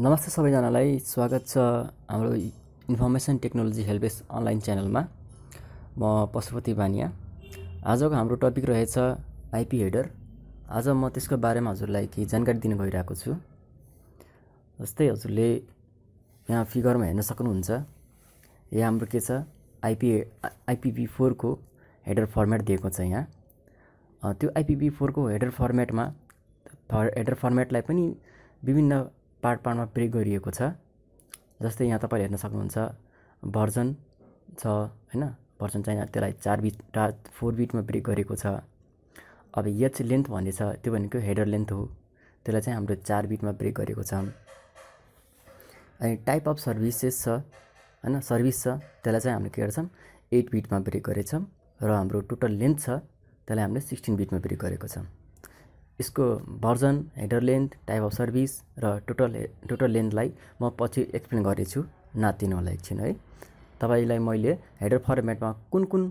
नमस्ते सबैजनालाई स्वागत छ हाम्रो इन्फर्मेसन टेक्नोलोजी हेल्पेस अनलाइन च्यानलमा म पशुपति बानिया आजको हाम्रो टपिक रहेछ आइपी हेडर आज म त्यसको बारेमा हजुरलाई केही जानकारी दिन गइरहेको छु जस्तै हजुरले यहाँ फिगरमा हेर्न सक्नुहुन्छ यहाँ हाम्रो के छ आइपी आइपिपी फोरको हेडर फर्मेट दिएको छ यहाँ त्यो आइपिपी फोरको हेडर फर्मेटमा हेडर फर्मेटलाई पनि विभिन्न पार्ट पार्टमा ब्रेक गरिएको छ जस्तै यहाँ तपाईँले हेर्न सक्नुहुन्छ भर्जन छ होइन भर्जन चाहिँ त्यसलाई चार बिट टा फोर बिटमा ब्रेक गरेको छ अब यच लेन्थ भन्ने छ त्यो भनेको हेडर लेन्थ हो त्यसलाई चाहिँ हाम्रो चार बिटमा ब्रेक गरेको छ अनि टाइप अफ सर्भिसेस छ होइन सर्भिस छ त्यसलाई चाहिँ हामीले के गर्छौँ एट बिटमा ब्रेक गरेछौँ र हाम्रो टोटल लेन्थ छ त्यसलाई हामीले सिक्सटिन बिटमा ब्रेक गरेको छौँ यसको version header length type of service र टोटल टोटल लेन्थलाई म पछि एक्सप्लेन गर्नेछु नातिनु होला एकछिन है तपाईँलाई मैले हेडर फर्मेटमा कुन कुन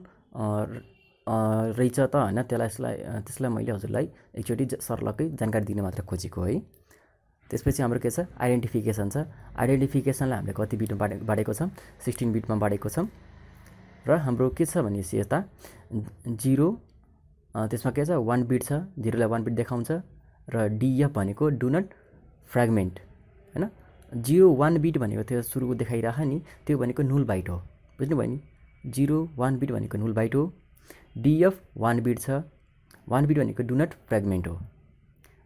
रहेछ त होइन त्यसलाई यसलाई त्यसलाई मैले हजुरलाई एकचोटि सरलकै जानकारी दिन मात्र खोजेको है त्यसपछि हाम्रो के छ आइडेन्टिफिकेसन छ आइडेन्टिफिकेसनलाई हामीले कति बिटमा बाँडे बाँडेको छ सिक्सटिन बिटमा बाँडेको छौँ र हाम्रो के छ भनेपछि यता जिरो त्यसमा के छ वान बिट छ जिरोलाई वान बिट देखाउँछ र डिएफ भनेको डु नट फ्रेगमेन्ट होइन जिरो वान बिट भनेको त्यो सुरुको देखाइरह नि त्यो भनेको नुल बाइट हो बुझ्नुभयो नि जिरो वान बिट भनेको नुल बाइट हो डिएफ वान बिट छ वान बिट भनेको डु नट फ्रेगमेन्ट हो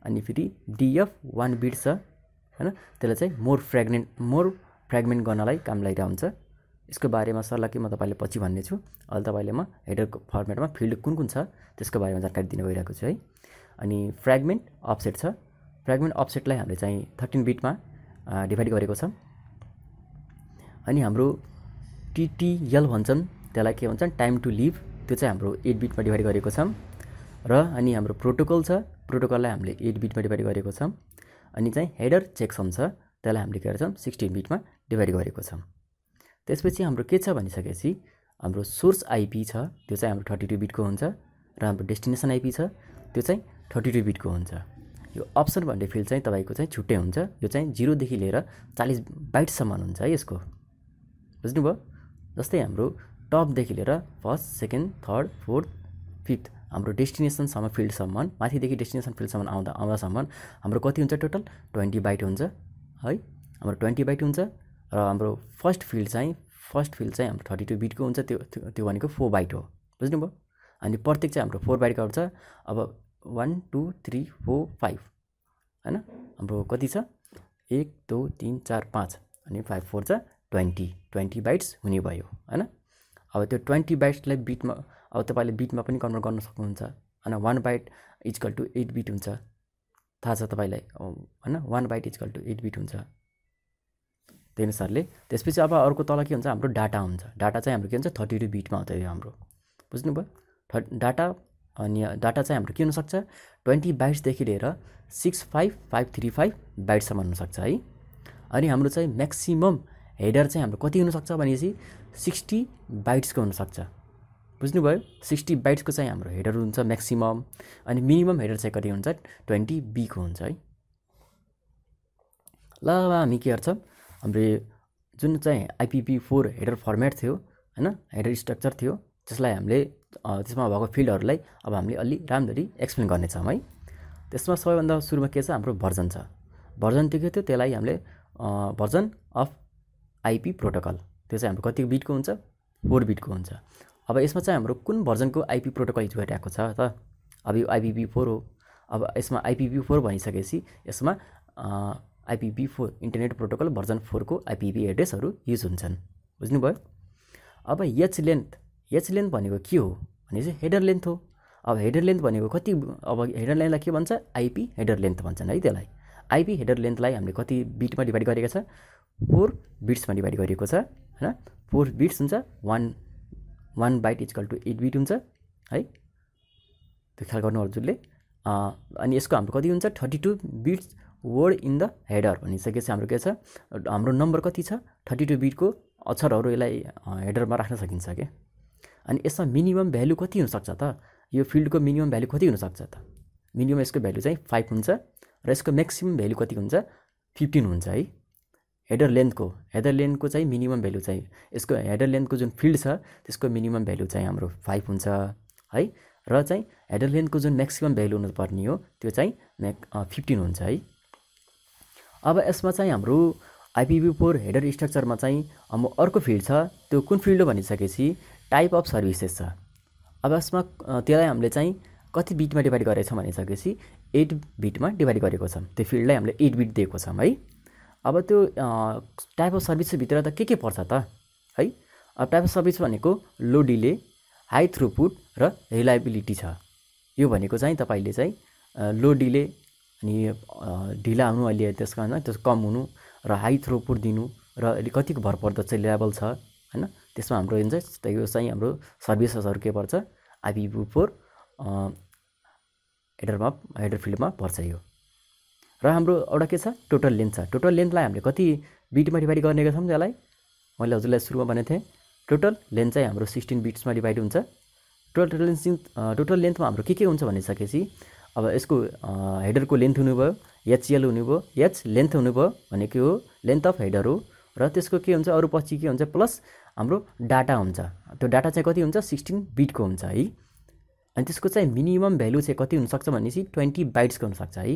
अनि फेरि डिएफ वान बिट छ होइन त्यसलाई चाहिँ मोर फ्रेग्नेन्ट मोर फ्रेगमेन्ट गर्नलाई काम लागिरहेको हुन्छ यसको बारेमा सल्लाह के म तपाईँले पछि भन्ने छु अहिले तपाईँले म हेडर फर्मेटमा फिल्ड कुन कुन छ त्यसको बारेमा जानकारी दिनु भइरहेको छु है अनि फ्रेगमेन्ट अफसेट छ फ्रेगमेन्ट अफसेटलाई हामीले चाहिँ थर्टिन बिटमा डिभाइड गरेको छ अनि हाम्रो टिटिएल भन्छन् त्यसलाई के भन्छन् टाइम टु लिभ त्यो चाहिँ हाम्रो एट बिटमा डिभाइड गरेको छ र अनि हाम्रो प्रोटोकल छ प्रोटोकललाई हामीले एट बिटमा डिभाइड गरेको छौँ अनि चाहिँ हेडर चेक्सम छ त्यसलाई हामीले के गर्छौँ सिक्सटिन बिटमा डिभाइड गरेको छौँ त्यसपछि हाम्रो के छ भनिसकेपछि हाम्रो सोर्स आइपी छ त्यो चाहिँ हाम्रो थर्टी टू बिटको हुन्छ र हाम्रो डेस्टिनेसन आइपी छ त्यो चाहिँ थर्टी टू बिटको हुन्छ यो अप्सन भन्ने फिल्ड चाहिँ तपाईँको चाहिँ छुट्टै हुन्छ यो चाहिँ जिरोदेखि लिएर चालिस बाइटसम्म हुन्छ है यसको बुझ्नुभयो जस्तै हाम्रो टपदेखि लिएर first second third fourth fifth हाम्रो डेस्टिनेसनसम्म फिल्डसम्म माथिदेखि डेस्टिनेसन फिल्डसम्म आउँदा आउँदासम्म हाम्रो कति हुन्छ टोटल ट्वेन्टी बाइट हुन्छ है हाम्रो ट्वेन्टी बाइट हुन्छ र हाम्रो फर्स्ट फिल्ड चाहिँ फर्स्ट फिल्ड चाहिँ हाम्रो थर्टी टू बिटको हुन्छ त्यो त्यो भनेको फोर बाइट हो बुझ्नुभयो अनि प्रत्येक चाहिँ हाम्रो फोर बाइटको आउँछ अब one two three four five होइन हाम्रो कति छ एक दो तिन चार पाँच अनि फाइभ फोर छ ट्वेन्टी ट्वेन्टी बाइट्स हुने भयो होइन अब त्यो ट्वेन्टी बाइट्सलाई बिटमा अब तपाईँले बिटमा पनि कन्भर्ट गर्न सक्नुहुन्छ होइन one byte equal to eight bit हुन्छ थाहा छ तपाईँलाई होइन one byte equal to eight bit हुन्छ त्यही अनुसारले त्यसपछि अब अर्को तल के हुन्छ हाम्रो डाटा हुन्छ डाटा चाहिँ हाम्रो के हुन्छ थर्टी टू बिटमा हुन्छ यो हाम्रो बुझ्नुभयो थ डाटा अनि डाटा चाहिँ हाम्रो के हुनसक्छ ट्वेन्टी बाइट्सदेखि लिएर six five five three five बाइटसम्म हुनसक्छ है अनि हाम्रो चाहिँ म्याक्सिमम हेडर चाहिँ हाम्रो कति हुनसक्छ भनेपछि सिक्सटी बाइट्सको हुनसक्छ बुझ्नुभयो सिक्सटी बाइट्सको चाहिँ हाम्रो हेडर हुन्छ म्याक्सिमम अनि मिनिमम हेडर चाहिँ कति हुन्छ ट्वेन्टी बीको हुन्छ है ल हामी के गर्छौँ हाम्रो जुन चाहिँ आइपिपी फोर हेडर फर्मेट थियो होइन हेडर स्ट्रक्चर थियो त्यसलाई हामीले त्यसमा भएको फिल्डहरूलाई अब हामीले अलि राम्ररी एक्सप्लेन गर्नेछौँ है त्यसमा सबैभन्दा सुरुमा के छ हाम्रो भर्जन छ भर्जन के थियो त्यसलाई हामीले भर्जन अफ आइपी प्रोटोकल त्यो चाहिँ हाम्रो कति बिटको हुन्छ फोर बिटको हुन्छ अब यसमा चाहिँ हाम्रो कुन भर्जनको आइपी प्रोटोकल युज गरिरहेको छ त अब यो आइपिपी फोर हो अब यसमा आइपिपी फोर भनिसकेपछि यसमा IPv four internet protocol version फोरको आइपिपी एड्रेसहरू युज हुन्छन् बुझ्नुभयो अब एच लेन्थ एच लेन्थ भनेको के हो भने चाहिँ हेडर लेन्थ हो अब हेडर लेन्थ भनेको कति अब हेडर लेन्थलाई के भन्छ आइपी हेडर लेन्थ भन्छन् है त्यसलाई आइपी हेडर लेन्थलाई हामीले कति बिटमा डिभाइड गरेको छ फोर बिट्समा डिभाइड गरिएको छ होइन फोर बिट्स हुन्छ one one byte equal to eight bit हुन्छ है त्यो ख्याल गर्नु हजुरले अनि यसको हाम्रो कति हुन्छ thirty two bits word in the header भनिसकेपछि हाम्रो के छ हाम्रो नम्बर कति छ थर्टी टू बिटको अक्षरहरू यसलाई हेडरमा राख्न सकिन्छ क्या अनि यसमा मिनिमम भ्यालु कति हुनसक्छ त यो फिल्डको मिनिमम भ्यालु कति हुनसक्छ त मिनिमम यसको भ्यालु चाहिँ फाइभ हुन्छ र यसको म्याक्सिमम भ्यालु कति हुन्छ फिफ्टिन हुन्छ है हेडर लेन्थको हेडर लेन्थको चाहिँ मिनिमम भ्यालु चाहिँ यसको हेडर लेन्थको जुन फिल्ड छ त्यसको मिनिमम भ्यालु चाहिँ हाम्रो फाइभ हुन्छ है र चाहिँ हेडर लेन्थको जुन म्याक्सिमम भ्यालु हुनुपर्ने हो त्यो चाहिँ म्याक फिफ्टिन हुन्छ है अब यसमा चाहिँ हाम्रो आइपिभी फोर हेडर स्ट्रक्चरमा चाहिँ हाम्रो अर्को फिल्ड छ त्यो कुन फिल्ड हो भनिसकेपछि टाइप अफ सर्भिसेस छ अब यसमा त्यसलाई हामीले चाहिँ कति बिटमा डिभाइड गरेको छौँ भनिसकेपछि एट बिटमा डिभाइड गरेको छ त्यो फिल्डलाई हामीले एट बिट दिएको छौँ है अब त्यो टाइप अफ सर्भिसभित्र त के के पर्छ त है अब टाइप अफ सर्भिस भनेको लो डिले हाई थ्रुपुट र रिलायबिलिटी छ यो भनेको चाहिँ तपाईँले चाहिँ लो डिले अनि ढिला हुनु अहिले त्यस कारण त्यस कम हुनु र हाई थ्रो दिनु र अहिले कतिको भर पर्दो चाहिँ लेभल छ होइन त्यसमा हाम्रो जुन चाहिँ यो चाहिँ हाम्रो सर्भिसेसहरू के पर्छ आइपी फोर हेडरमा हेडर फिल्डमा पर्छ यो र हाम्रो एउटा के छ टोटल लेन्थ छ टोटल लेन्थलाई हामीले कति बिटमा डिभाइड गर्ने गर्छौँ त्यसलाई मैले हजुरलाई सुरुमा भनेको थिएँ टोटल लेन्थ चाहिँ हाम्रो सिक्सटिन बिट्समा डिभाइड हुन्छ टोटल लेन्थ टोटल लेन्थमा हाम्रो के के हुन्छ भनिसकेपछि अब यसको हेडरको लेन्थ हुनुभयो एचएल हुनुभयो एच लेन्थ हुनुभयो भने के हो लेन्थ अफ हेडर हो र त्यसको के हुन्छ अरू पछि के हुन्छ प्लस हाम्रो डाटा हुन्छ त्यो डाटा चाहिँ कति हुन्छ सिक्सटिन बिटको हुन्छ है अनि त्यसको चाहिँ मिनिमम भ्यालु चाहिँ कति हुनसक्छ भनेपछि ट्वेन्टी बाइट्सको हुनसक्छ है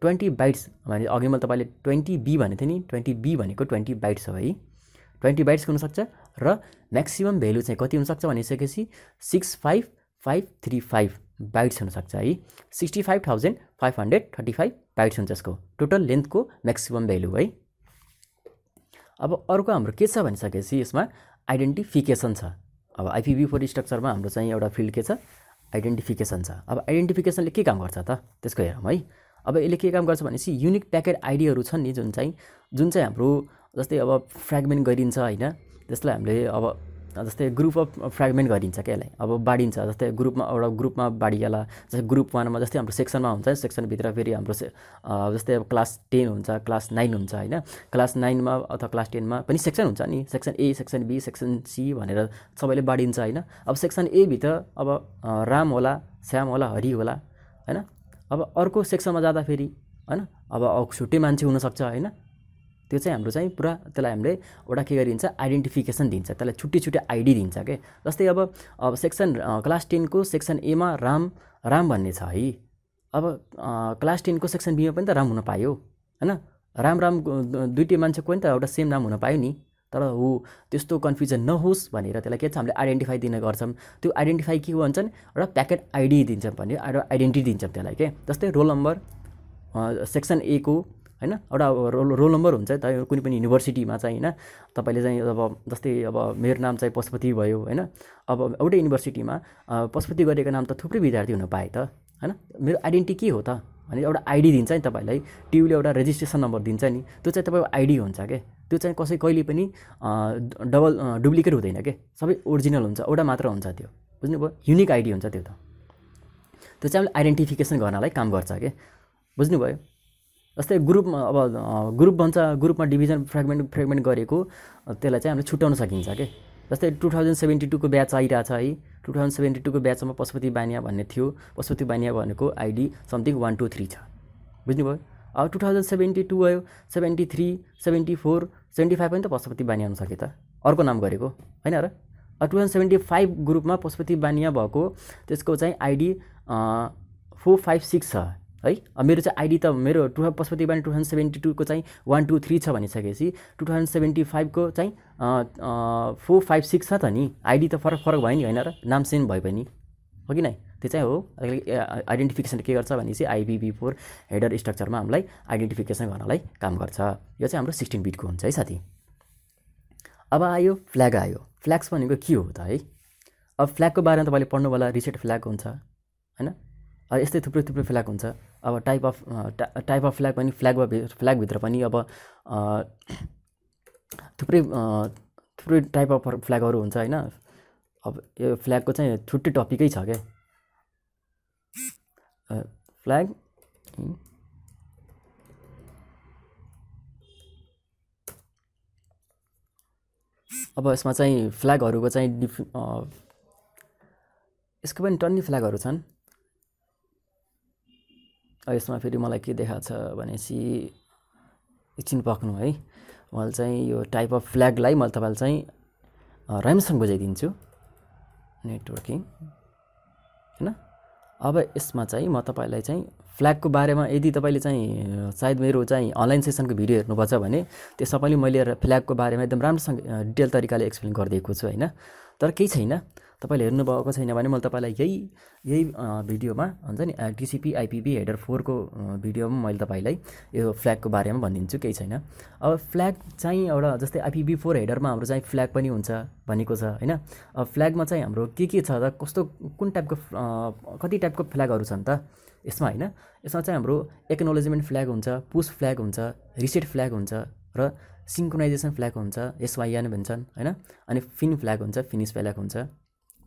ट्वेन्टी बाइट्स भने अघि मैले तपाईँले ट्वेन्टी बी भनेको थिएँ नि ट्वेन्टी बी भनेको ट्वेन्टी बाइट्स हो है ट्वेन्टी बाइट्सको हुनसक्छ र म्याक्सिमम् भ्यालु चाहिँ कति हुनसक्छ भनिसकेपछि six five five three five bytes हुनसक्छ है sixty five thousand five hundred thirty five bytes हुन्छ यसको टोटल लेन्थको म्याक्सिमम् भेल्यु है अब अर्को हाम्रो के छ भनिसकेपछि यसमा आइडेन्टिफिकेसन छ अब आइपिभी फोर स्ट्रक्चरमा हाम्रो चाहिँ एउटा फिल्ड के छ आइडेन्टिफिकेसन छ अब आइडेन्टिफिकेसनले के काम गर्छ त त्यसको हेरौँ है अब यसले के काम गर्छ भनेपछि युनिक प्याकेट आइडीहरू छन् नि जुन चाहिँ जुन चाहिँ हाम्रो जस्तै अब फ्रेगमेन्ट गरिन्छ होइन त्यसलाई हामीले अब जस्तै ग्रुप अफ फ्रेगमेन्ट गरिन्छ क्या यसलाई अब बाँडिन्छ जस्तै ग्रुपमा एउटा ग्रुपमा बाँडिएला जस्तै ग्रुप वानमा जस्तै हाम्रो सेक्सनमा हुन्छ सेक्सनभित्र फेरि हाम्रो जस्तै अब क्लास टेन हुन्छ क्लास नाइन हुन्छ होइन क्लास नाइनमा अथवा क्लास टेनमा पनि सेक्सन हुन्छ नि section A section B section C भनेर सबैले बाँडिन्छ होइन अब सेक्सन एभित्र अब राम होला श्याम होला हरि होला होइन अब अर्को सेक्सनमा जाँदाखेरि होइन अब छुट्टै मान्छे हुनसक्छ होइन त्यो चाहिँ हाम्रो चाहिँ पुरा त्यसलाई हामीले एउटा के गरिन्छ आइडेन्टिफिकेसन दिन्छ त्यसलाई छुट्टी छुट्टी आइडी दिन्छ के जस्तै अब अब सेक्सन क्लास टेनको सेक्सन एमा राम राम भन्ने छ है अब क्लास टेनको सेक्सन बीमा पनि त राम हुन पायो होइन राम राम दुइटै मान्छेको पनि त एउटा सेम नाम हुन पायो नि तर हो त्यस्तो कन्फ्युजन नहोस् भनेर त्यसलाई के छ हामीले आइडेन्टिफाई दिने गर्छौँ त्यो आइडेन्टिफाई के भन्छन् एउटा प्याकेट आइडी दिन्छौँ भने एउटा आइडेन्टिटी दिन्छौँ त्यसलाई के जस्तै रोल नम्बर सेक्सन ए को होइन एउटा रोल रोल नम्बर हुन्छ त कुनै पनि युनिभर्सिटीमा चाहिँ होइन तपाईँले चाहिँ अब जस्तै अब मेरो नाम चाहिँ पशुपति भयो होइन अब एउटै युनिभर्सिटीमा पशुपति गरेको नाम त थुप्रै विद्यार्थी हुन पाए त होइन मेरो आइडेन्टिटी के हो त भने एउटा आइडी दिन्छ नि तपाईँलाई टियुले एउटा रेजिस्ट्रेसन नम्बर दिन्छ नि त्यो चाहिँ तपाईँको आइडी हुन्छ के त्यो चाहिँ कसै कहिले पनि डबल डुप्लिकेट हुँदैन के सबै ओरिजिनल हुन्छ एउटा मात्र हुन्छ त्यो बुझ्नुभयो युनिक आइडी हुन्छ त्यो त त्यो चाहिँ हामीले आइडेन्टिफिकेसन गर्नलाई काम गर्छ के बुझ्नुभयो जस्तै ग्रुपमा अब ग्रुप भन्छ ग्रुपमा डिभिजन फ्रेगमेन्ट फ्रेगमेन्ट गरेको त्यसलाई चाहिँ हामीले छुट्याउन सकिन्छ कि जस्तै टु थाउजन्ड सेभेन्टी टूको ब्याच आइरहेछ है टु थाउजन्ड सेभेन्टी टूको ब्याचमा पशुपति बानिया भन्ने थियो पशुपति बानिया भनेको ID something one two three छ बुझ्नुभयो अब टु थाउजन्ड सेभेन्टी टू आयो seventy three seventy four seventy five पनि त पशुपति बानिया हुन सक्यो त अर्को नाम गरेको होइन र टु थाउजन्ड सेभेन्टी फाइभ ग्रुपमा पशुपति बानिया भएको त्यसको चाहिँ आइडी फोर फाइभ सिक्स छ है मेरो चाहिँ आइडी त मेरो टु पशुपति बानी टु थाउजन्ड सेभेन्टी टूको चाहिँ वान टू थ्री छ भनिसकेपछि टु थाउजन्ड सेभेन्टी फाइभको चाहिँ फोर फाइभ सिक्स छ त नि आइडी त फरक फरक भयो नि होइन र नाम सेम भयो पनि हो कि नै त्यो चाहिँ हो आइडेन्टिफिकेसन के गर्छ भनेपछि आइबिबी फोर हेडर स्ट्रक्चरमा हामीलाई आइडेन्टिफिकेसन गर्नलाई काम गर्छ यो चाहिँ हाम्रो सिक्सटिन बिटको हुन्छ है साथी अब आयो फ्ल्याग आयो फ्ल्याग्स भनेको के हो त है अब फ्ल्यागको बारेमा तपाईँले पढ्नु होला रिसेट फ्ल्याग हुन्छ होइन यस्तै थुप्रै थुप्रै फ्ल्याग हुन्छ अब type of type of flag पनि फ्ल्याग फ्ल्यागभित्र पनि अब थुप्रै थुप्रै टाइप अफ फ्ल्यागहरू हुन्छ होइन अब यो फ्ल्यागको चाहिँ छुट्टै टपिकै छ क्या फ्ल्याग अब यसमा चाहिँ फ्ल्यागहरूको चाहिँ डिफ यसको पनि टन्नी फ्ल्यागहरू छन् यसमा फेरि मलाई के देखाएको छ भनेपछि एकछिन पक्नु है मैले चाहिँ यो टाइप अफ फ्ल्यागलाई मैले तपाईँलाई चाहिँ राम्रोसँग बुझाइदिन्छु नेटवर्किङ होइन अब यसमा चाहिँ म तपाईँलाई चाहिँ फ्ल्यागको बारेमा यदि तपाईँले चाहिँ सायद मेरो चाहिँ अनलाइन सेसनको भिडियो हेर्नुपर्छ भने त्यसमा पनि मैले फ्ल्यागको बारेमा एकदम राम्रोसँग डिटेल तरिकाले एक्सप्लेन गरिदिएको छु होइन तर केही छैन तपाईँले हेर्नुभएको छैन भने मैले तपाईँलाई यही यही भिडियोमा हुन्छ नि टिसिपी आइपिबी हेडर फोरको भिडियोमा मैले तपाईँलाई यो फ्ल्यागको बारेमा भनिदिन्छु केही छैन अब फ्ल्याग चाहिँ एउटा जस्तै आइपिबी फोर हेडरमा हाम्रो चाहिँ फ्ल्याग पनि हुन्छ भनेको छ होइन अब फ्ल्यागमा चाहिँ हाम्रो के के छ त कस्तो कुन टाइपको कति टाइपको फ्ल्यागहरू छन् त यसमा होइन यसमा चाहिँ हाम्रो एक्नोलेजमेन्ट फ्ल्याग हुन्छ पुस फ्ल्याग हुन्छ रिसेट फ्ल्याग हुन्छ र सिङ्क्रोनाइजेसन फ्ल्याग हुन्छ एसवाइएन भन्छन् होइन अनि फिन फ्ल्याग हुन्छ फिनिस फ्ल्याग हुन्छ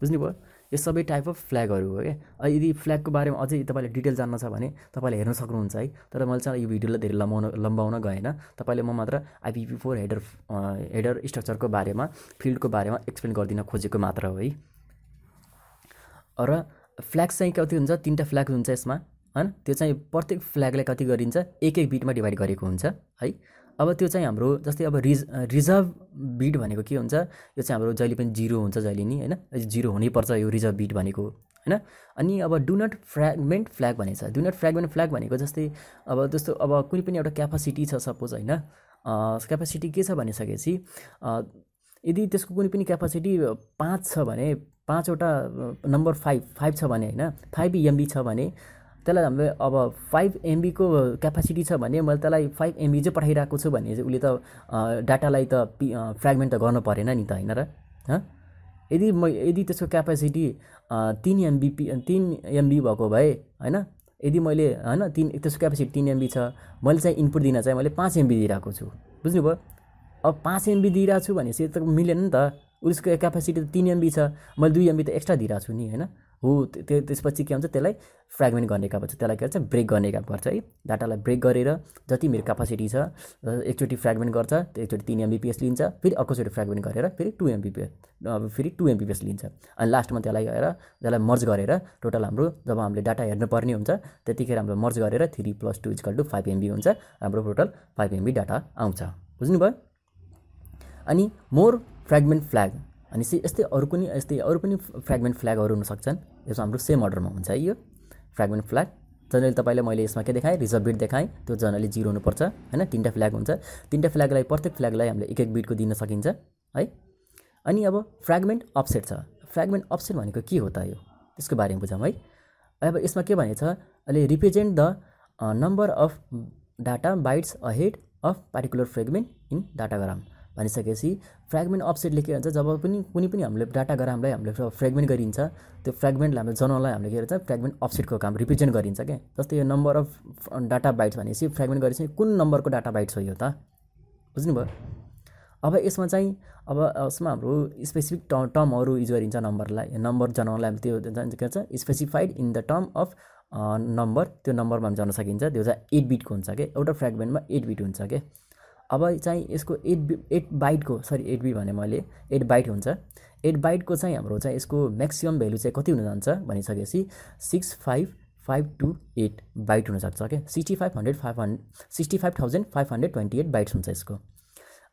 बुझ्नुभयो यो सबै टाइप अफ फ्ल्यागहरू हो क्या यदि फ्ल्यागको बारेमा अझै तपाईँले डिटेल जान्न छ भने तपाईँले हेर्न सक्नुहुन्छ है तर मैले चाहिँ यो भिडियोलाई धेरै लम्बाउन लम्बाउन गएन तपाईँले म मात्र आइपिपी फोर हेडर हेडर स्ट्रक्चरको बारेमा फिल्डको बारेमा एक्सप्लेन गरिदिन खोजेको मात्र हो है र फ्ल्याग चाहिँ कति हुन्छ तिनवटा फ्ल्याग हुन्छ यसमा होइन त्यो चाहिँ प्रत्येक फ्ल्यागलाई कति गरिन्छ एक एक बिटमा डिभाइड गरेको हुन्छ है अब त्यो चाहिँ हाम्रो जस्तै अब रिज रिजर्भ बिट भनेको के हुन्छ यो चाहिँ हाम्रो जहिले पनि जिरो हुन्छ जहिले नि होइन जिरो हुनैपर्छ यो रिजर्भ बिट भनेको होइन अनि अब डु नट फ्रेगमेन्ट फ्ल्याग भनेको छ डु नट फ्रेगमेन्ट फ्ल्याग भनेको जस्तै अब जस्तो अब कुनै पनि एउटा क्यापासिटी छ सपोज होइन क्यापासिटी के छ भनिसकेपछि यदि त्यसको कुनै पनि क्यापासिटी पाँच छ भने पाँचवटा नम्बर फाइभ फाइभ छ भने होइन फाइभ एमबी छ भने त्यसलाई हाम्रो अब फाइभ एमबीको क्यापासिटी छ भने मैले त्यसलाई फाइभ एमबी चाहिँ पठाइरहेको छु भने चाहिँ उसले त डाटालाई त फ्रेगमेन्ट त गर्नु परेन नि त होइन र यदि म यदि त्यसको क्यापासिटी तिन एमबी तिन एमबी भएको भए होइन यदि मैले होइन तिन त्यसको क्यापासिटी तिन एमबी छ मैले चाहिँ इनपुट दिन चाहिँ मैले पाँच एमबी दिइरहेको छु बुझ्नुभयो अब पाँच एमबी दिइरहेको छु चाहिँ त मिलेन नि त उसको क्यापासिटी त तिन एमबी छ मैले दुई एमबी त एक्स्ट्रा दिइरहेको छु नि होइन हो त्यो त्यसपछि के हुन्छ त्यसलाई फ्रेगमेन्ट गर्ने काम गर्छ त्यसलाई के गर्छ ब्रेक गर्ने काम गर्छ है डाटालाई ब्रेक गरेर जति मेरो क्यापासिटी छ एकचोटि फ्रेगमेन्ट गर्छ त्यो एकचोटि तिन एमबिपिएस लिन्छ फेरि अर्कोचोटि फ्रेगमेन्ट गरेर फेरि टु एमबिपिएस अब फेरि टु एमबिपिएस लिन्छ अनि लास्टमा त्यसलाई गएर त्यसलाई मर्ज गरेर टोटल हाम्रो जब हामीले डाटा हेर्नुपर्ने हुन्छ त्यतिखेर हाम्रो मर्ज गरेर three plus two equal to five MB हुन्छ हाम्रो टोटल फाइभ एमबी डाटा आउँछ बुझ्नुभयो अनि मोर फ्रेगमेन्ट फ्ल्याग अनि यस्तै अरू पनि यस्तै अरू पनि फ्रेगमेन्ट फ्ल्यागहरू हुनसक्छन् यसमा हाम्रो सेम अर्डरमा हुन्छ है यो फ्रेगमेन्ट फ्ल्याग जनरली तपाईँलाई मैले यसमा के देखाएँ रिजर्भ बिट देखाएँ त्यो जनरली जिरो हुनुपर्छ होइन तिनवटा फ्ल्याग हुन्छ तिनवटा फ्ल्यागलाई प्रत्येक फ्ल्यागलाई हामीले एक एक बिटको दिन सकिन्छ है अनि अब फ्रेगमेन्ट अफसेट छ फ्रेगमेन्ट अप्सेट भनेको के हो त यो त्यसको बारेमा बुझौँ है अब यसमा के भनेको छ अहिले represent the number of data bytes ahead of particular fragment in datagram भनिसकेपछि फ्रेगमेन्ट अफसेटले के भन्छ जब पनि कुनै पनि हामीले डाटा गरेर हामीलाई हामीले फ्रेगमेन्ट गरिन्छ त्यो फ्रेगमेन्टलाई हामीले जनाउनलाई हामीले के गर्छ फ्रेगमेन्ट अफसेटको काम रिप्रेजेन्ट गरिन्छ क्या जस्तै यो नम्बर अफ डाटा बाइट्स भनेपछि फ्रेगमेन्ट गरेपछि कुन नम्बरको डाटा बाइट्स हो यो त बुझ्नुभयो अब यसमा चाहिँ अब यसमा हाम्रो स्पेसिफिक ट टर्महरू युज गरिन्छ नम्बरलाई नम्बर जनाउनलाई त्यो के भन्छ specified in the term of number त्यो नम्बरमा हामी जान सकिन्छ त्यो चाहिँ एट बिटको हुन्छ क्या एउटा फ्रेगमेन्टमा एट बिट हुन्छ क्या अब चाहिँ यसको एट बी एट बाइटको सरी एट बी भने मैले एट बाइट हुन्छ एट बाइटको चाहिँ हाम्रो चाहिँ यसको म्याक्सिमम् भेल्यु चाहिँ कति हुन जान्छ भनिसकेपछि six five five two eight byte हुनसक्छ okay sixty five hundred five hundred sixty five thousand five hundred twenty eight bytes हुन्छ यसको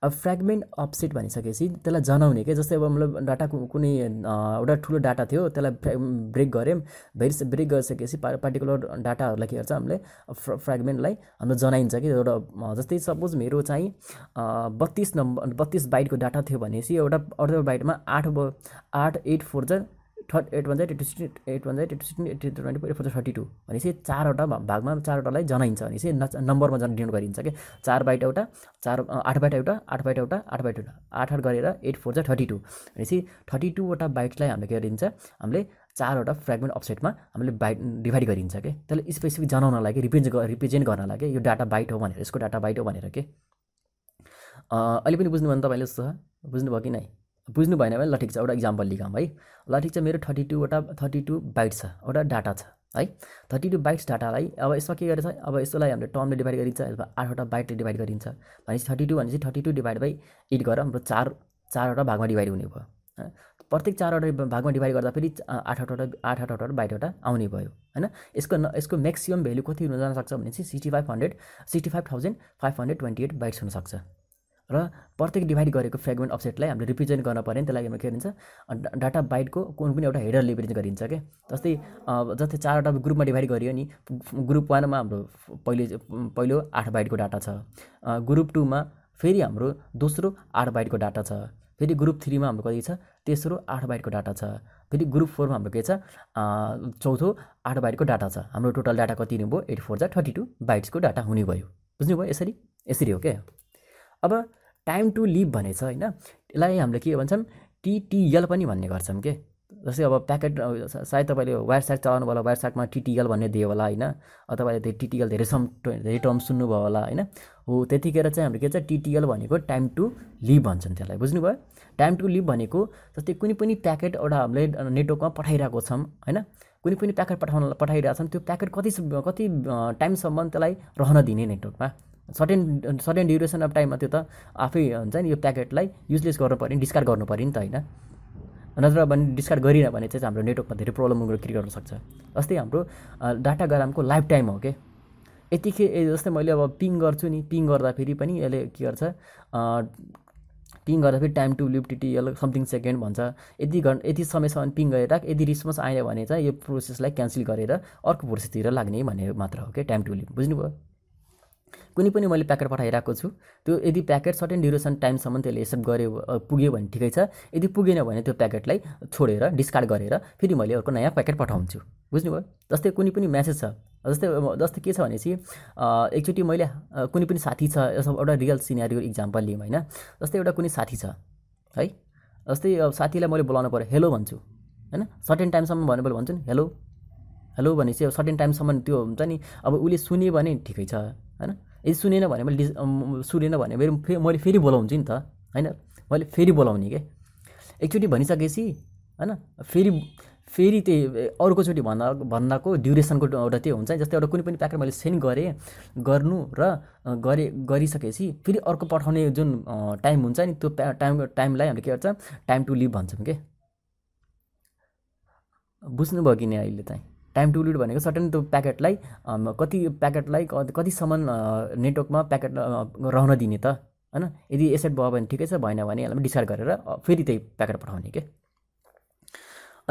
अब फ्रेगमेन्ट अपसेट भनिसकेपछि त्यसलाई जनाउने क्या जस्तै अब मतलब डाटा कुनै एउटा ठुलो डाटा थियो त्यसलाई ब्रेक गऱ्यौँ भेरि ब्रेक गरिसकेपछि पा पार्टिकुलर डाटाहरूलाई के गर्छ हामीले फ्र फ्रेगमेन्टलाई हाम्रो जनाइन्छ कि एउटा जस्तै सपोज मेरो चाहिँ बत्तिस नम्बर बत्तिस बाइटको डाटा थियो भनेपछि एउटा अर्को बाइटमा आठ आठ एट फोर चाहिँ thirty eight one eight sixteen eight one eight sixteen eight twenty four eight four thirty two भनेपछि चारवटा भागमा चारवटालाई जनाइन्छ भनेपछि न नम्बरमा जन डिनोट गरिन्छ कि चार बाइट एउटा चार आठ बाइट एउटा आठ बाइट एउटा आठ बाइट एउटा आठ आठ गरेर एट फोर चाहिँ थर्टी टू भनेपछि थर्टी टूवटा बाइटलाई हामीले के गरिन्छ हामीले चारवटा फ्रेगमेन्ट अफसेटमा हामीले बाइट डिभाइड गरिन्छ कि त्यसलाई स्पेसिफिक जनाउनलाई कि रिप्रेजेन्ट रिप्रेजेन्ट गर्नलाई कि यो डाटा बाइट हो भनेर यसको डाटा बाइट हो भनेर के अहिले पनि बुझ्नुभयो भने तपाईँले जस्तो छ बुझ्नुभयो कि नै बुझ्नु भएन भने ल ठिक छ एउटा इक्जाम्पल लिगौँ है ल ठिक छ मेरो थर्टी टूवटा थर्टी टू बाइट छ एउटा डाटा छ है थर्टी टू बाइट्स डाटालाई अब यसमा के गरेछ अब यसलाई हामीले टर्मले डिभाइड गरिन्छ अथवा आठवटा बाइटले डिभाइड गरिन्छ भनेपछि थर्टी टू भनेपछि thirty two divide by eight गरेर हाम्रो चार चारवटा भागमा डिभाइड हुने भयो प्रत्येक चारवटा भागमा डिभाइड गर्दा फेरि आठ आठवटा आठ आठवटा बाइटवटा आउने भयो होइन यसको न यसको म्याक्सिमम् भेल्यु कति हुन जान सक्छ भने चाहिँ sixty five hundred sixty five thousand five hundred twenty eight bytes हुनसक्छ र प्रत्येक डिभाइड गरेको फ्रेगमेन्ट अफसेटलाई हामीले रिप्रेजेन्ट गर्न पऱ्यो नि लागि के भन्छ डाटा बाइटको कुन पनि एउटा हेडर रिप्रेजेन्ट गरिन्छ क्या जस्तै जस्तै चारवटा ग्रुपमा डिभाइड गरियो नि ग्रुप वानमा हाम्रो पहिले पहिलो आठ बाइटको डाटा छ ग्रुप टूमा फेरि हाम्रो दोस्रो आठ बाइटको डाटा छ फेरि ग्रुप थ्रीमा हाम्रो कति छ तेस्रो आठ बाइटको डाटा छ फेरि ग्रुप फोरमा हाम्रो के छ चौथो आठ बाइटको डाटा छ हाम्रो टोटल डाटा कति नै भयो एट फोर जा थर्टी टू बाइट्सको डाटा हुने भयो बुझ्नुभयो यसरी यसरी हो क्या अब टाइम टु लिभ भनेछ होइन यसलाई हामीले के भन्छौँ टिटिएल पनि भन्ने गर्छौँ के जस्तै अब प्याकेट सायद तपाईँले वायर सार्क चलाउनु होला वायर सार्कमा टिटिएल भन्ने दियो होला होइन तपाईँले त्यो टिटिएल धेरै सम धेरै टर्म सुन्नुभयो होला होइन हो त्यतिखेर चाहिँ हामीले के छ टिटिएल भनेको टाइम टु लिभ भन्छन् त्यसलाई बुझ्नुभयो टाइम टु लिभ भनेको जस्तै कुनै पनि प्याकेट एउटा हामीले नेटवर्कमा पठाइरहेको छौँ होइन कुनै पनि प्याकेट पठाउन पठाइरहेको छौँ त्यो प्याकेट कति कति टाइमसम्म त्यसलाई रहन दिने नेटवर्कमा सर्टेन सर्टेन ड्युरेसन अफ टाइममा त्यो त आफै हुन्छ नि यो प्याकेटलाई युजलेस गर्नु पऱ्यो नि डिस्कार्ड गर्नु पऱ्यो नि त होइन नत्र भने डिस्कार्ड गरिन भने चाहिँ हाम्रो नेटवर्कमा धेरै प्रब्लम क्रिएट सक्छ जस्तै हाम्रो डाटा गरामको लाइफ टाइम हो कि यतिखेर जस्तै मैले अब पिङ गर्छु नि पिङ गर्दाखेरि पनि यसले के गर्छ पिङ फेरि टाइम टु लिप्टिटी यल समथिङ सेकेन्ड भन्छ यति घन् यति समयसम्म पिङ गरेर यदि रिस्पोन्स आयो भने चाहिँ यो प्रोसेसलाई क्यान्सल गरेर अर्को प्रोसेसतिर लाग्ने भने मात्र हो कि टाइम टु लिप बुझ्नुभयो कुनै पनि मैले प्याकेट पठाइरहेको छु त्यो यदि प्याकेट सर्टेन ड्युरेसन टाइमसम्म त्यसले एक्सेप्ट गर्यो पुग्यो भने ठिकै छ यदि पुगेन भने त्यो प्याकेटलाई छोडेर डिस्कार्ड गरेर फेरि मैले अर्को नयाँ प्याकेट पठाउँछु बुझ्नुभयो जस्तै कुनै पनि म्यासेज छ जस्तै जस्तै के छ भनेपछि एकचोटि मैले कुनै पनि साथी छ एउटा रियल सिनेरियो इक्जाम्पल लिउँ होइन जस्तै एउटा कुनै साथी छ है जस्तै अब साथीलाई मैले बोलाउनु पऱ्यो हेलो भन्छु होइन सर्टेन टाइमसम्म भनेर भन्छु नि हेलो हेलो भनेपछि अब सर्टेन टाइमसम्म त्यो हुन्छ नि अब उसले सुन्यो भने ठिकै छ होइन यदि सुनेन भने मैले सुनेन भने मेरो फेरि मैले फेरि बोलाउँछु नि त होइन मैले फेरि बोलाउने के एकचोटि भनिसकेपछि होइन फेरि फेरि त्यही अर्कोचोटि भन्दा भन्दाको ड्युरेसनको एउटा त्यो हुन्छ जस्तै एउटा कुनै पनि प्याकेट मैले सेन्ड गरेँ गर्नु र गरे गरिसकेपछि फेरि अर्को पठाउने जुन टाइम हुन्छ नि त्यो टाइम टाइमलाई हामीले के गर्छ टाइम टु लिभ भन्छौँ के बुझ्नुभयो कि नि अहिले चाहिँ टाइम टु लिड भनेको सर्टेन त्यो प्याकेटलाई कति प्याकेटलाई कतिसम्म नेटवर्कमा प्याकेट रहन दिने त होइन यदि एसेट भयो भने ठिकै छ भएन भने यसलाई डिसाइड गरेर फेरि त्यही प्याकेट पठाउने के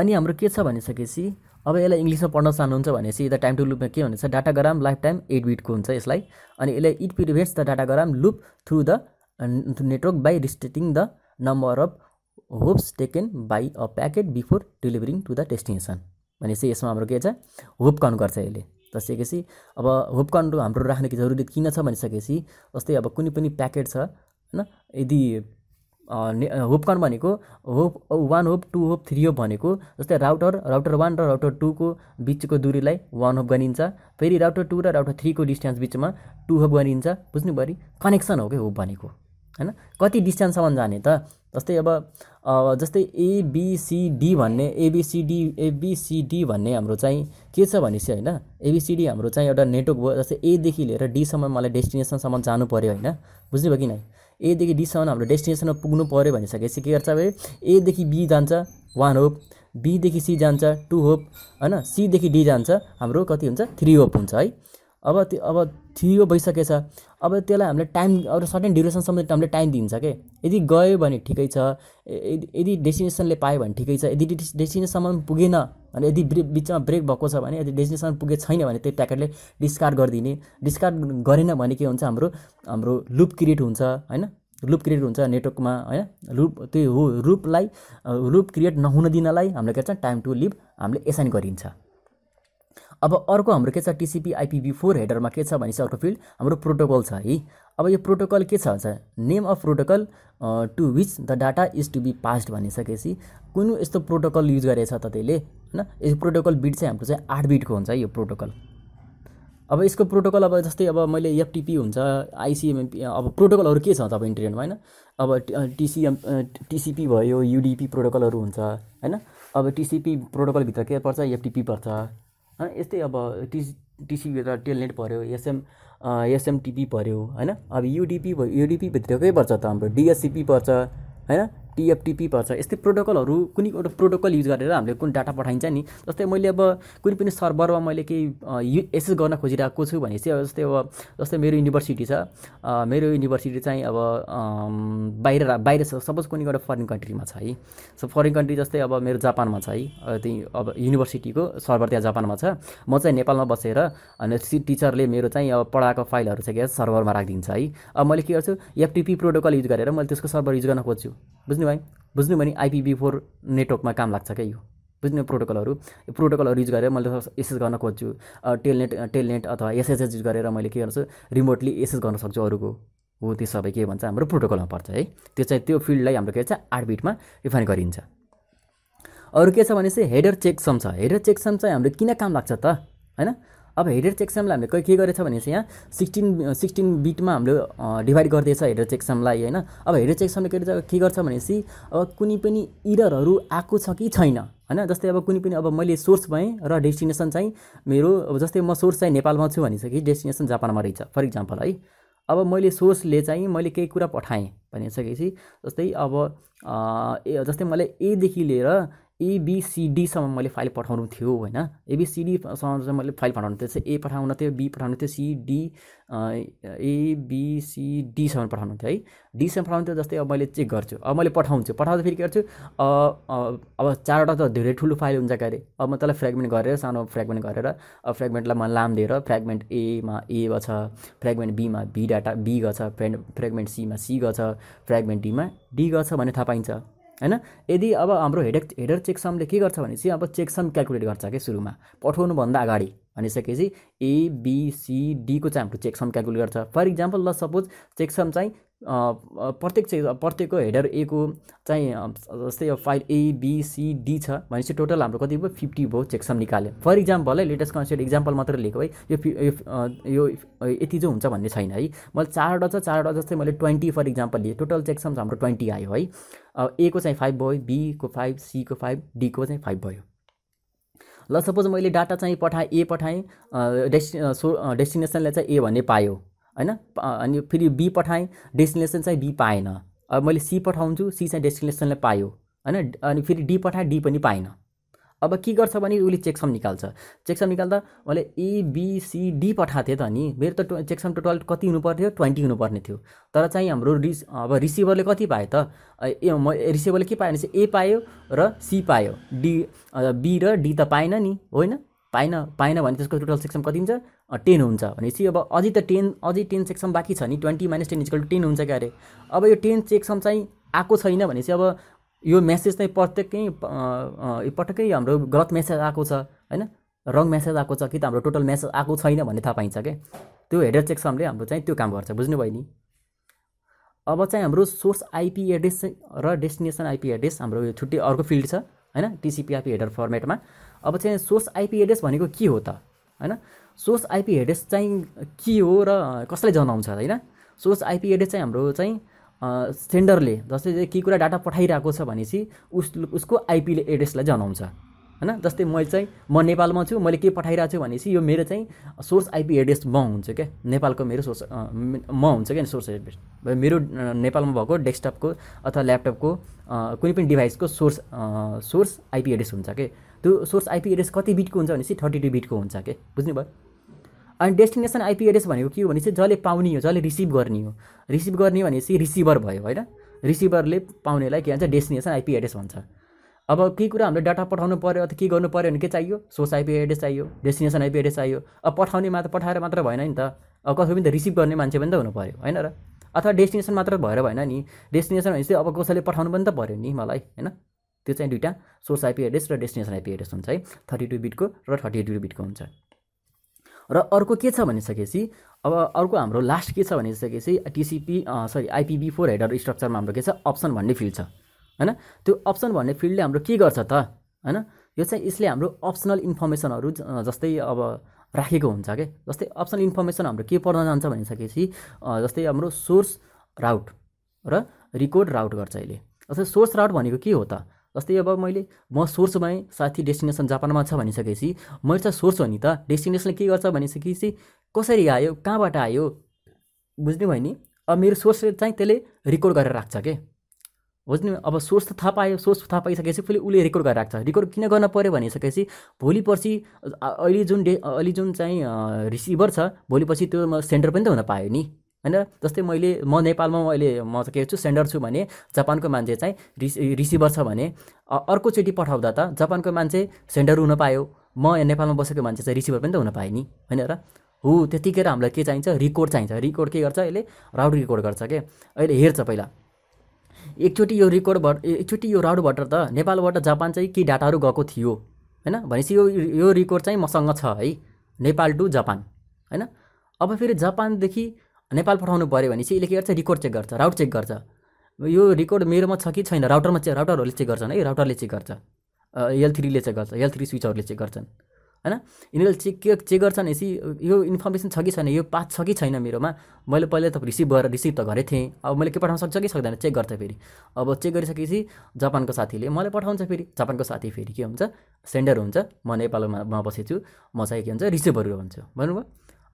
अनि हाम्रो के छ भनिसकेपछि अब यसलाई इङ्ग्लिसमा पढ्न चाहनुहुन्छ भनेपछि यता टाइम टु लुपमा के हुन्छ डाटाग्राम लाइफ टाइम एट बिटको हुन्छ यसलाई अनि यसलाई it prevents the datagram loop through the network by restating the number of hops taken by a packet before delivering to the destination भनेपछि यसमा हाम्रो के छ हुपकर्न गर्छ यसले जसकेपछि अब हुपकर्न हाम्रो राख्ने जरुरी किन छ भनिसकेपछि जस्तै अब कुनै पनि प्याकेट छ होइन यदि हुप भनेको hop one hop two hop three hop भनेको जस्तै राउटर राउटर वान र राउटर टूको बिचको दूरीलाई वान होप गरिन्छ फेरि राउटर टू र राउटर थ्रीको डिस्टेन्स बिचमा टू होप गरिन्छ बुझ्नुभयो पऱ्यो कनेक्सन हो कि होप भनेको होइन कति डिस्टेन्ससम्म जाने त जस्तै अब जस्तै एबिसिडी भन्ने एबिसिडी एबिसिडी भन्ने हाम्रो चाहिँ के छ भनेपछि होइन एबिसिडी हाम्रो चाहिँ एउटा नेटवर्क भयो जस्तै एदेखि लिएर डीसम्म मलाई डेस्टिनेसनसम्म जानु पऱ्यो होइन बुझ्नुभयो कि नै एदेखि डीसम्म हाम्रो डेस्टिनेसनमा पुग्नु पऱ्यो भनिसकेपछि के गर्छ भने एदेखि बी जान्छ वान होप बीदेखि सी जान्छ टू होप होइन सीदेखि डी जान्छ हाम्रो कति हुन्छ थ्री होप हुन्छ है अब त्यो अब थियो भइसकेछ अब त्यसलाई हामीले टाइम अब सर्टेन ड्युरेसनसम्म हामीले टाइम दिन्छ के यदि गयो भने ठिकै छ यदि डेस्टिनेसनले पायो भने ठिकै छ यदि डेस्टिनेसनसम्म पुगेन भने यदि बिचमा ब्रेक भएको छ भने यदि डेस्टिनेसन पुगे छैन भने त्यो प्याकेटले डिस्कार्ड गरिदिने डिस्कार्ड गरेन भने के हुन्छ हाम्रो हाम्रो लुप क्रिएट हुन्छ होइन लुप क्रिएट हुन्छ नेटवर्कमा होइन लुप त्यो लुपलाई लुप क्रिएट नहुन दिनलाई हामीले के छ टाइम टु लिभ हामीले एसाइन गरिन्छ अब अर्को हाम्रो के छ टिसिपी आइपिभी फोर हेडरमा के छ भने चाहिँ अर्को फिल्ड हाम्रो प्रोटोकल छ है अब यो प्रोटोकल के छ भन्छ name of protocol to which the data is to be passed भनिसकेपछि कुन यस्तो प्रोटोकल युज गरेको छ त त्यसले होइन यो प्रोटोकल बिट चाहिँ हाम्रो चाहिँ आठ बिटको हुन्छ यो प्रोटोकल अब यसको प्रोटोकल अब जस्तै अब मैले एफटिपी हुन्छ आइसिएमएमपी अब प्रोटोकलहरू के छ त अब इन्टरनेटमा होइन अब टिसिएम टिसिपी भयो युडिपी प्रोटोकलहरू हुन्छ होइन अब टिसिपी प्रोटोकलभित्र के पर्छ एफटिपी पर्छ होइन यस्तै अब टिसी टिसीभित्र टेलनेट पऱ्यो एसएम एसएमटिपी पऱ्यो होइन अब युडिपी भयो युडिपीभित्रकै पर्छ त हाम्रो डिएससिपी पर्छ होइन टिएफटिपी पर्छ यस्तै प्रोटोकलहरू कुनै एउटा प्रोटोकल युज गरेर हामीले कुन डाटा पठाइन्छ नि जस्तै मैले अब कुनै पनि सर्भरमा मैले केही एसेस गर्न खोजिरहेको छु भने चाहिँ जस्तै अब जस्तै मेरो युनिभर्सिटी छ मेरो युनिभर्सिटी चाहिँ अब बाहिर बाहिर छ सपोज कुनै एउटा फरेन कन्ट्रीमा छ है सो फरेन कन्ट्री जस्तै अब मेरो जापानमा छ है त्यही अब युनिभर्सिटीको सर्भर त्यहाँ जापानमा छ म चाहिँ नेपालमा बसेर अनि टिचरले मेरो चाहिँ अब पढाएको फाइलहरू छ क्या सर्भरमा राखिदिन्छ है अब मैले के गर्छु एफटिपी प्रोटोकल युज गरेर मैले त्यसको सर्भर युज गर्न खोज्छु बुझ्नु बुझ्नु भाइ बुझ्नु भने आइपिबी फोर नेटवर्कमा काम लाग्छ क्या यो बुझ्नु प्रोटोकलहरू यो प्रोटोकलहरू युज गरेर मैले एसएस गर्न खोज्छु टेलनेट टेलनेट अथवा एसएसएस युज गरेर मैले के गर्छु रिमोटली एसएस गर्न सक्छु अरूको हो त्यो सबै के भन्छ हाम्रो प्रोटोकलमा पर्छ है त्यो चाहिँ त्यो फिल्डलाई हाम्रो के छ आठ बिटमा रिफाइन गरिन्छ अरू के छ भने चाहिँ हेडर चेकसम छ हेडर चेकसम चाहिँ हाम्रो किन काम लाग्छ त होइन अब हेडर चेक्समलाई हामीले के गरेछ भने चाहिँ यहाँ सिक्सटिन सिक्सटिन बिटमा हामीले डिभाइड गरिदिएछ हेडर चेक्समलाई होइन अब हेडर चेक्समले के के गर्छ भनेपछि अब कुनै पनि इररहरू आएको छ कि छैन होइन जस्तै अब कुनै पनि अब मैले सोर्स भएँ र डेस्टिनेसन चाहिँ मेरो अब जस्तै म सोर्स चाहिँ नेपालमा छु भनिसकेँ डेस्टिनेसन जापानमा रहेछ फर इक्जाम्पल है अब मैले सोर्सले चाहिँ मैले केही कुरा पठाएँ भनिसकेपछि जस्तै अब जस्तै मैले एदेखि लिएर एबिसिडीसम्म मैले फाइल पठाउनु थियो होइन एबिसिडीसम्म चाहिँ मैले फाइल पठाउनु थियो चाहिँ ए पठाउनु थियो बी पठाउनु थियो सिडी एबिसिडीसम्म पठाउनु थियो है डीसम्म पठाउनु थियो जस्तै अब मैले चेक गर्छु अब मैले पठाउँछु पठाउँदा फेरि के गर्छु अब चारवटा त धेरै ठुलो फाइल हुन्छ क्यारे अब म त्यसलाई फ्रेगमेन्ट गरेर सानो फ्रेगमेन्ट गरेर अब फ्रेगमेन्टलाई म लाम दिएर फ्रेगमेन्ट एमा ए गर्छ फ्रेगमेन्ट बीमा बी डाटा बी गछ फ्रेगमेन्ट सीमा सी गछ फ्रेगमेन्ट डीमा डी गछ भन्ने थाहा पाइन्छ होइन यदि अब हाम्रो हेडेक हेडर चेकसमले के गर्छ भने चाहिँ अब चेकसम क्यालकुलेट गर्छ क्या सुरुमा पठाउनुभन्दा अगाडि भनिसकेपछि एबिसिडीको चाहिँ हाम्रो चेकसम क्यालकुलेट गर्छ फर इक्जाम्पल ल सपोज चेकसम चाहिँ प्रत्येक चाहिँ प्रत्येकको हेडर ए को चाहिँ जस्तै यो file A B C D छ भनेपछि टोटल हाम्रो कति भयो फिफ्टी भयो चेकसम निकाल्यो फर इक्जाम्पल है लेटेस्ट कन्सेप्ट इक्जाम्पल मात्र लिएको है यो यो यति जो हुन्छ भन्ने छैन है मैले चारवटा छ चारवटा जस्तै मैले ट्वेन्टी फर इक्जाम्पल लिएँ टोटल चेकसम हाम्रो ट्वेन्टी आयो है ए को चाहिँ फाइभ भयो बीको फाइभ सीको फाइभ डीको चाहिँ फाइभ भयो ल सपोज मैले डाटा चाहिँ पठाएँ ए पठाएँ डेस्टि सो डेस्टिनेसनलाई चाहिँ ए भन्ने पायो होइन अनि फेरि बी पठाएँ डेस्टिनेसन चाहिँ बी पाएन अब मैले सी पठाउँछु सी चाहिँ डेस्टिनेसनलाई पायो होइन अनि फेरि डी पठाएँ डी पनि पाएन अब के गर्छ भने उसले चेकसम निकाल्छ चेकसम निकाल्दा मैले एबिसिडी पठाएको थिएँ त नि मेरो त चेकसम टोटल कति हुनुपर्थ्यो ट्वेन्टी हुनुपर्ने थियो तर चाहिँ हाम्रो रिस अब रिसिभरले कति पायो त ए म रिसिभरले के पायो भने चाहिँ ए पायो र सी पायो डी बी र डी त पाएन नि होइन पाएन पाएन भने त्यसको टोटल सेक्सन कति हुन्छ टेन हुन्छ भनेपछि अब अझै त टेन अझै टेन सेक्सन बाँकी छ नि twenty minus ten equal ten हुन्छ क्या अरे अब यो टेन सेक्सन चाहिँ आएको छैन भनेपछि अब यो मेसेज चाहिँ प्रत्येकै पटक्कै हाम्रो गलत मेसेज आएको छ होइन रङ मेसेज आएको छ कि त हाम्रो टोटल मेसेज आएको छैन भन्ने थाहा पाइन्छ क्या त्यो हेडर चेक्समले हाम्रो चाहिँ त्यो काम गर्छ बुझ्नुभयो नि अब चाहिँ हाम्रो सोर्स आइपी एड्रेस र डेस्टिनेसन आइपी एड्रेस हाम्रो छुट्टै अर्को फिल्ड छ होइन टिसिपी हेडर फर्मेटमा अब चाहिँ सोर्स आइपी एड्रेस भनेको के हो त होइन सोर्स आइपी एड्रेस चाहिँ के हो र कसलाई जनाउँछ होइन सोर्स आइपी एड्रेस चाहिँ हाम्रो चाहिँ सेन्डरले जस्तै के कुरा डाटा पठाइरहेको छ भनेपछि उस उसको आइपी एड्रेसलाई जनाउँछ होइन जस्तै मैले चाहिँ म नेपालमा छु मैले के पठाइरहेको छु भनेपछि यो मेरो चाहिँ सोर्स आइपी एड्रेस म हुन्छ क्या नेपालको मेरो सोर्स म हुन्छ क्या सोर्स एड्रेस मेरो नेपालमा भएको डेस्कटपको अथवा ल्यापटपको कुनै पनि डिभाइसको सोर्स सोर्स आइपी एड्रेस हुन्छ क्या त्यो सोर्स आइपी एड्रेस कति बिटको हुन्छ भनेपछि थर्टी टू बिटको हुन्छ के बुझ्नु भयो अनि डेस्टिनेसन आइपी एड्रेस भनेको के हो भने चाहिँ जसले पाउने हो जसले रिसिभ गर्ने हो रिसिभ गर्ने भनेपछि रिसिभर भयो होइन रिसिभरले पाउनेलाई के भन्छ डेस्टिनेसन आइपी एड्रेस भन्छ अब केही कुरा हामीले डाटा पठाउनु पऱ्यो अथवा के गर्नु पऱ्यो भने के चाहियो सोर्स आइपी एड्रेस चाहियो डेस्टिनेसन आइपी एड्रेस चाहियो अब पठाउने मात्र पठाएर मात्र भएन नि त अब कसै पनि त रिसिभ गर्ने मान्छे पनि त हुनु पऱ्यो होइन र अथवा डेस्टिनेसन मात्र भएर भएन नि डेस्टिनेसन भनेपछि अब कसैले पठाउनु पनि त पऱ्यो नि मलाई होइन त्यो चाहिँ दुइटा सोर्स आइपी एड्रेस र डेस्टिनेसन आइपी एड्रेस हुन्छ है थर्टी टू बिटको र थर्टी एट बिटको हुन्छ र अर्को के छ भनिसकेपछि अब अर्को हाम्रो लास्ट के छ भनिसकेपछि TCP sorry IPv four header स्ट्रक्चरमा हाम्रो के छ अप्सन भन्ने फिल्ड छ होइन त्यो अप्सन भन्ने फिल्डले हाम्रो के गर्छ त होइन यो चाहिँ यसले हाम्रो अप्सनल इन्फर्मेसनहरू जस्तै अब राखेको हुन्छ क्या जस्तै अप्सनल इन्फर्मेसन हाम्रो के पढ्न जान्छ भनिसकेपछि जस्तै हाम्रो सोर्स राउट र रिकोर्ड राउट गर्छ यसले जस्तै सोर्स राउट भनेको के हो त जस्तै अब मैले म सोर्स भएँ साथी डेस्टिनेसन जापानमा छ भनिसकेपछि मैले त सोर्स हो नि त डेस्टिनेसनले के गर्छ भनिसकेपछि कसरी आयो कहाँबाट आयो बुझ्नु भयो नि अब मेरो सोर्सले चाहिँ त्यसले रेकर्ड गरेर राख्छ के बुझ्नु अब सोर्स त थाहा पायो सोर्स थाहा पाइसकेपछि फेरि उसले रेकर्ड गरेर राख्छ रेकर्ड किन गर्न पऱ्यो भनिसकेपछि भोलि पर्सि अहिले जुन डे अहिले जुन चाहिँ रिसिभर छ भोलि पर्सि त्यो सेन्टर पनि त हुन पायो नि होइन जस्तै मैले म नेपालमा अहिले म के छु सेन्डर छु भने जापानको मान्छे चाहिँ रिसि रिसिभर छ भने अर्कोचोटि पठाउँदा त जापानको मान्छे सेन्डर हुन पायो म नेपालमा बसेको मान्छे चाहिँ रिसिभर पनि त हुन पाएँ नि होइन र हो त्यतिखेर हामीलाई के चाहिन्छ रिकर्ड चाहिन्छ रिकर्ड के गर्छ यसले राउड रिकर्ड गर्छ के अहिले हेर्छ पहिला एकचोटि यो रिकोडबाट एकचोटि यो राउडबाट त नेपालबाट जापान चाहिँ के डाटाहरू गएको थियो होइन भनेपछि यो यो रिकर्ड चाहिँ मसँग छ है नेपाल टु जापान होइन अब फेरि जापानदेखि नेपाल पठाउनु पऱ्यो भने चाहिँ यसले के गर्छ रिकर्ड चेक गर्छ राउट चेक गर्छ यो रिकर्ड मेरोमा छ कि छैन राउटरमा चाहिँ राउटरहरूले चेक गर्छन् है राउटरले चेक गर्छ एल थ्रीले चेक गर्छ एल थ्री स्विचहरूले चेक गर्छन् होइन यिनीहरूले चेक के चेक गर्छन् यसरी यो इन्फर्मेसन छ कि छैन यो पास छ कि छैन मेरोमा मैले पहिला त रिसिभ भएर रिसिभ त गरेको थिएँ अब मैले के पठाउन सक्छ कि सक्दैन चेक गर्छ फेरि अब चेक गरिसकेपछि जापानको साथीले मलाई पठाउँछ फेरि जापानको साथी फेरि के हुन्छ सेन्डर हुन्छ म नेपालमा बसेछु म चाहिँ के हुन्छ रिसिभर हुन्छु भन्नुभयो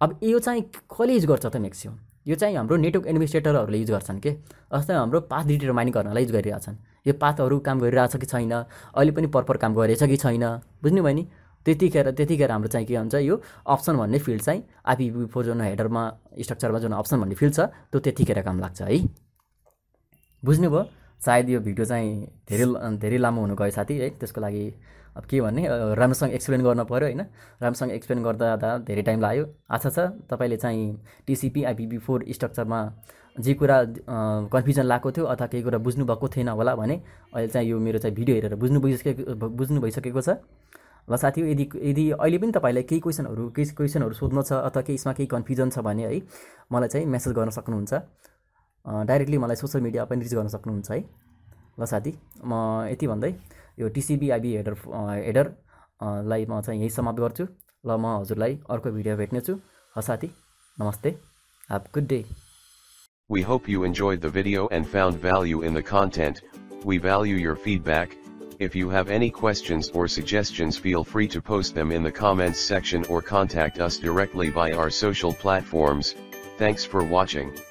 अब यो चाहिँ कसले युज गर्छ त म्याक्सिमम् यो चाहिँ हाम्रो नेटवर्क एडमिनिस्ट्रेटरहरूले युज गर्छन् के जस्तै हाम्रो पाथ माइनिङ गर्नलाई युज गरिरहेछन् यो पाथहरू काम गरिरहेछ कि छैन अहिले पनि पर्पर काम गरिरहेछ कि छैन बुझ्नु भयो नि त्यतिखेर त्यतिखेर हाम्रो चाहिँ के हुन्छ यो अप्सन भन्ने फिल्ड चाहिँ आइपिपी फोर जुन हेडरमा स्ट्रक्चरमा जुन अप्सन भन्ने फिल्ड छ त्यो त्यतिखेर काम लाग्छ है बुझ्नुभयो सायद यो भिडियो चाहिँ धेरै धेरै लामो हुनु गयो साथी है त्यसको लागि अब के भन्ने राम्रोसँग एक्सप्लेन गर्नु पऱ्यो होइन राम्रोसँग एक्सप्लेन गर्दा त धेरै टाइम लाग्यो आशा छ तपाईँले चाहिँ टिसिपी आइपिपी फोर स्ट्रक्चरमा जे कुरा कन्फ्युजन लागेको थियो अथवा केही कुरा बुझ्नु भएको थिएन होला भने अहिले चाहिँ यो मेरो चाहिँ भिडियो हेरेर बुझ्नु बुझिसकेको बुझ्नु भइसकेको छ ल साथी यदि यदि अहिले पनि तपाईँलाई केही क्वेसनहरू केही क्वेसनहरू सोध्नु छ अथवा केही यसमा केही कन्फ्युजन छ भने है मलाई चाहिँ मेसेज गर्न सक्नुहुन्छ डाइरेक्टली मलाई सोसियल मिडिया पनि रिच गर्न सक्नुहुन्छ है ल साथी म यति भन्दै यो टिसिबिआइबी हेडर हेडरलाई म चाहिँ यहीँ समाप्त गर्छु ल म हजुरलाई अर्को भिडियो भेट्नेछु ह साथी नमस्ते have good day We hope you enjoyed the video and found value in the content. We value your feedback. If you have any questions or suggestions feel free to post them in the comments section or contact us directly via our social platforms. Thanks for watching.